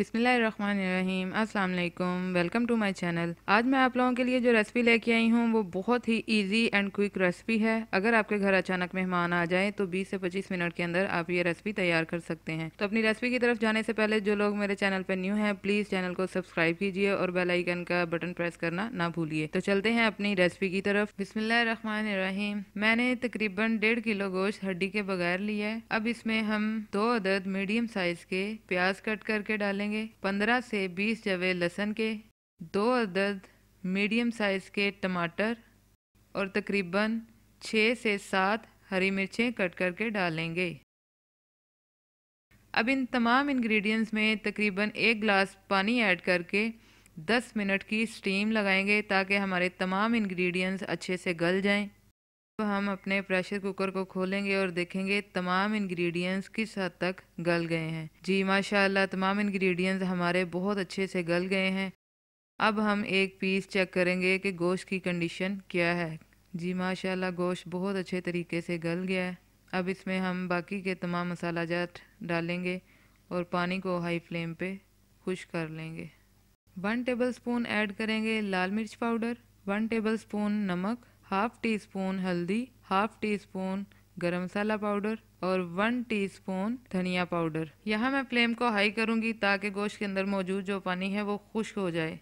बिसमीम अल्लाम welcome to my channel आज मैं आप लोगों के लिए जो रेसिपी लेके आई हूँ वो बहुत ही इजी एंड क्विक रेसिपी है अगर आपके घर अचानक मेहमान आ जाए तो 20 से 25 मिनट के अंदर आप ये रेसिपी तैयार कर सकते हैं तो अपनी रेसिपी की तरफ जाने से पहले जो लोग मेरे चैनल पर न्यू हैं प्लीज़ चैनल को सब्सक्राइब कीजिए और बेलाइकन का बटन प्रेस करना ना भूलिए तो चलते हैं अपनी रेसिपी की तरफ बिसमीम मैंने तकरीबन डेढ़ किलो गोश्त हड्डी के बगैर लिया है अब इसमें हम दो अदद मीडियम साइज़ के प्याज कट करके डालेंगे करेंगे पंद्रह से बीस जवे लहसन के दो अदद मीडियम साइज़ के टमाटर और तकरीबन छः से सात हरी मिर्चें कट करके डालेंगे अब इन तमाम इंग्रेडिएंट्स में तकरीबन एक गिलास पानी ऐड करके 10 मिनट की स्टीम लगाएंगे ताकि हमारे तमाम इंग्रेडिएंट्स अच्छे से गल जाएं तो हम अपने प्रेशर कुकर को खोलेंगे और देखेंगे तमाम इंग्रेडिएंट्स किस हद तक गल गए हैं जी माशाल्लाह तमाम इंग्रेडिएंट्स हमारे बहुत अच्छे से गल गए हैं अब हम एक पीस चेक करेंगे कि गोश्त की कंडीशन क्या है जी माशाल्लाह गोश्त बहुत अच्छे तरीके से गल गया है अब इसमें हम बाकी के तमाम मसाला जात डालेंगे और पानी को हाई फ्लेम पे खुश कर लेंगे वन टेबल स्पून ऐड करेंगे लाल मिर्च पाउडर वन टेबल स्पून नमक हाफ टी स्पून हल्दी half teaspoon garam masala powder और वन टीस्पून धनिया पाउडर यहाँ मैं फ्लेम को हाई करूँगी ताकि गोश्त के अंदर मौजूद जो पानी है वो खुश्क हो जाए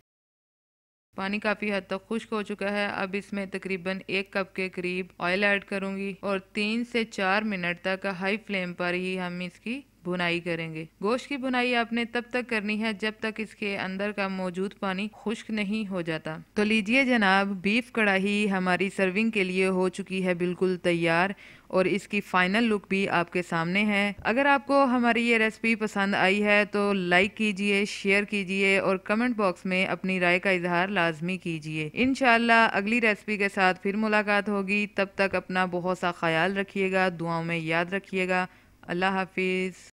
पानी काफ़ी हद तक खुश्क हो चुका है अब इसमें तकरीबन एक कप के करीब ऑयल ऐड करूँगी और तीन से चार मिनट तक हाई फ्लेम पर ही हम इसकी बुनाई करेंगे गोश्त की बुनाई आपने तब तक करनी है जब तक इसके अंदर का मौजूद पानी खुश्क नहीं हो जाता तो लीजिए जनाब बीफ कढ़ाई हमारी सर्विंग के लिए हो चुकी है बिल्कुल तैयार और इसकी फाइनल लुक भी आपके सामने है अगर आपको हमारी ये रेसिपी पसंद आई है तो लाइक कीजिए शेयर कीजिए और कमेंट बॉक्स में अपनी राय का इजहार लाजमी कीजिए इन अगली रेसिपी के साथ फिर मुलाकात होगी तब तक अपना बहुत सा ख्याल रखिएगा दुआओं में याद रखिएगा अल्लाह हाफिज़